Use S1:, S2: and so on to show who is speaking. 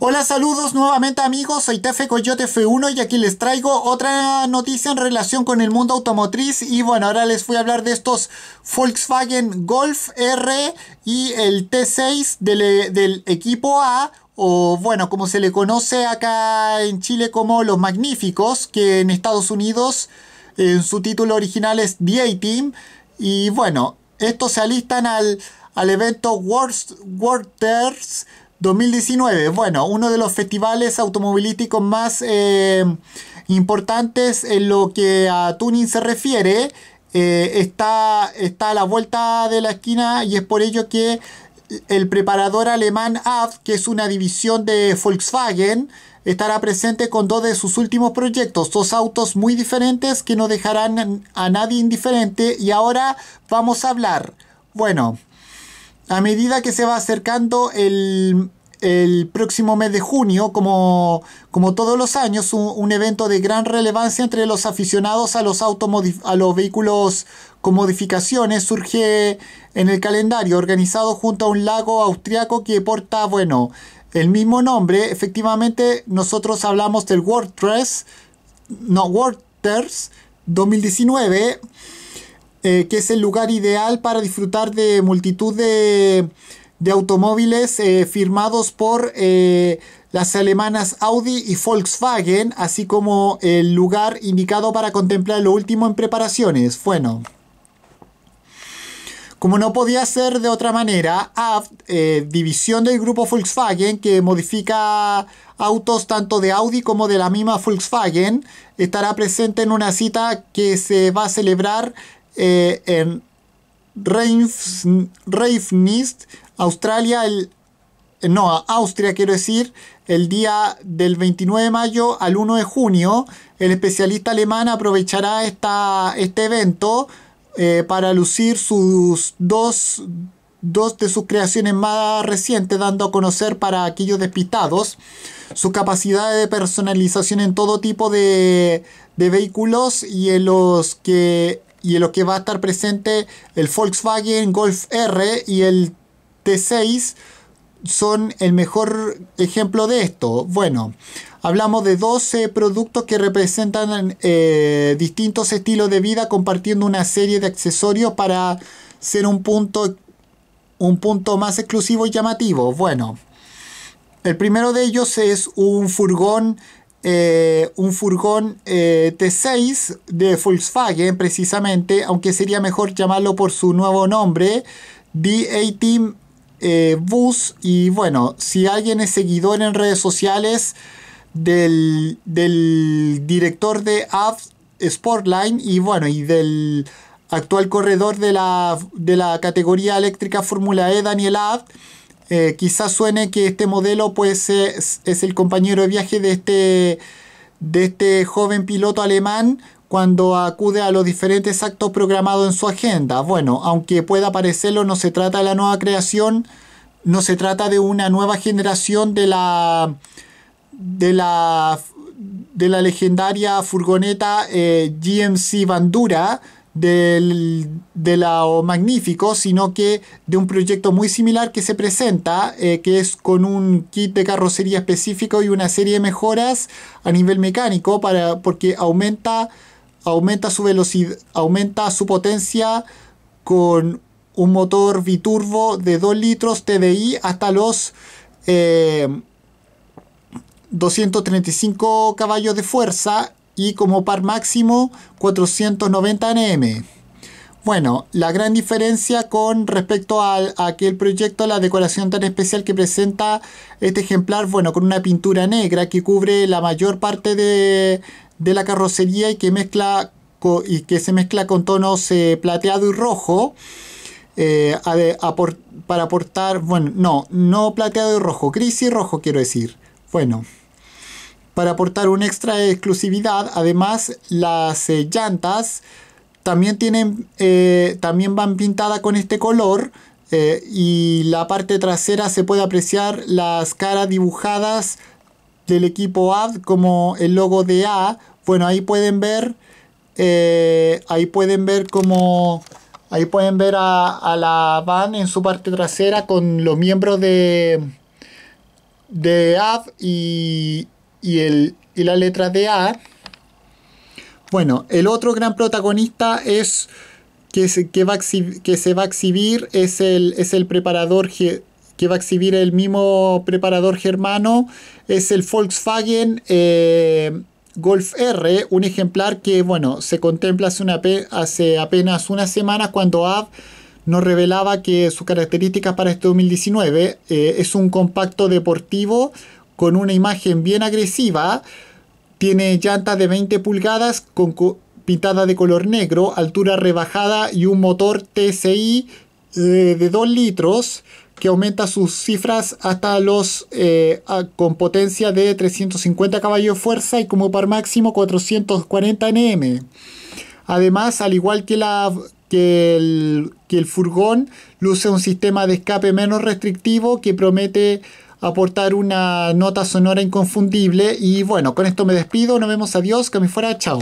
S1: Hola, saludos nuevamente amigos, soy Tefe Coyote F1 y aquí les traigo otra noticia en relación con el mundo automotriz y bueno, ahora les voy a hablar de estos Volkswagen Golf R y el T6 eh, del, equipo A o bueno, como se le conoce acá en Chile como los Magníficos, que en Estados Unidos en su título original es The team y bueno, estos se alistan al, evento World, World 2019, bueno, uno de los festivales automovilísticos más eh, importantes en lo que a Tuning se refiere, eh, está, está a la vuelta de la esquina y es por ello que el preparador alemán AV, que es una división de Volkswagen, estará presente con dos de sus últimos proyectos, dos autos muy diferentes que no dejarán a nadie indiferente y ahora vamos a hablar. Bueno, a medida que se va acercando el, próximo mes de junio, como, como todos los años, un, evento de gran relevancia entre los aficionados a los, a los vehículos con modificaciones surge en el calendario, organizado junto a un lago austriaco que porta, bueno, el mismo nombre. Efectivamente, nosotros hablamos del World no, 2019 eh, que es el lugar ideal para disfrutar de multitud de, automóviles eh, firmados por eh, las alemanas Audi y Volkswagen, así como el lugar indicado para contemplar lo último en preparaciones. Bueno. Como no podía ser de otra manera, AFT, división del grupo Volkswagen que modifica autos tanto de Audi como de la misma Volkswagen, estará presente en una cita que se va a celebrar eh, en Reifnist, Australia, el, eh, no, Austria quiero decir, el día del 29 de mayo al 1 de junio. El especialista alemán aprovechará esta, este evento eh, para lucir sus dos, de sus creaciones más recientes, dando a conocer para aquellos despistados su capacidad de personalización en todo tipo de, de vehículos y en los que y en lo que va a estar presente el Volkswagen Golf R y el T6 son el mejor ejemplo de esto. Bueno, hablamos de 12 productos que representan eh, distintos estilos de vida compartiendo una serie de accesorios para ser un punto, un punto más exclusivo y llamativo. Bueno, el primero de ellos es un furgón eh, un furgón eh, T6 de Volkswagen precisamente, aunque sería mejor llamarlo por su nuevo nombre, D18 eh, Bus. Y bueno, si alguien es seguidor en redes sociales del, director de Av Sportline y bueno, y del actual corredor de la, de la categoría eléctrica Fórmula E, Daniel Abt, eh, quizás suene que este modelo pues, es, el compañero de viaje de este, de este joven piloto alemán cuando acude a los diferentes actos programados en su agenda. Bueno, aunque pueda parecerlo, no se trata de la nueva creación, no se trata de una nueva generación de la de la de la legendaria furgoneta eh, GMC Bandura del, de O magnífico, sino que de un proyecto muy similar que se presenta, eh, que es con un kit de carrocería específico y una serie de mejoras a nivel mecánico, para, porque aumenta, aumenta su velocidad, aumenta su potencia con un motor biturbo de 2 litros TDI hasta los 235 eh, caballos de fuerza y como par máximo 490 nm. Bueno, la gran diferencia con respecto a, aquel proyecto, la decoración tan especial que presenta este ejemplar, bueno, con una pintura negra que cubre la mayor parte de, la carrocería y que, mezcla y que se mezcla con tonos eh, plateado y rojo. Eh, para aportar, bueno, no, no plateado y rojo, gris y rojo quiero decir. Bueno para aportar una extra exclusividad. Además, las eh, llantas también, tienen, eh, también van pintadas con este color. Eh, y la parte trasera se puede apreciar las caras dibujadas del equipo AD como el logo de A. Bueno, ahí pueden ver, ahí pueden ver como, ahí pueden ver a, la van en su parte trasera con los miembros de, de AD y, y, el, la letra de A. Bueno, el otro gran protagonista es que se, que va, a exhibir, que se va a exhibir, es el, es el preparador que va a exhibir el mismo preparador germano, es el Volkswagen eh, Golf R, un ejemplar que bueno, se contempla hace, una, hace apenas una semana cuando Av nos revelaba que sus características para este 2019 eh, es un compacto deportivo con una imagen bien agresiva. Tiene llantas de 20 pulgadas con pintada de color negro, altura rebajada y un motor TCI eh, de 2 litros que aumenta sus cifras hasta los eh, con potencia de 350 caballos de fuerza y como par máximo 440 Nm. Además, al igual que, la, que, el, que el furgón, luce un sistema de escape menos restrictivo que promete aportar una nota sonora inconfundible. Y bueno, con esto me despido. Nos vemos. Adiós. Que me fuera. Chao.